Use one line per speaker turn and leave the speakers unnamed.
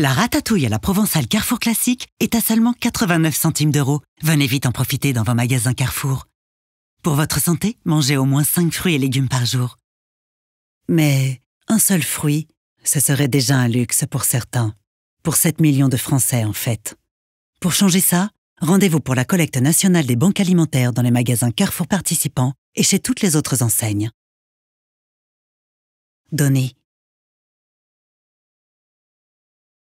La ratatouille à la provençale Carrefour Classique est à seulement 89 centimes d'euros. Venez vite en profiter dans vos magasins Carrefour. Pour votre santé, mangez au moins 5 fruits et légumes par jour. Mais un seul fruit, ce serait déjà un luxe pour certains. Pour 7 millions de Français, en fait. Pour changer ça, rendez-vous pour la collecte nationale des banques alimentaires dans les magasins Carrefour participants et chez toutes les autres enseignes.
Donnez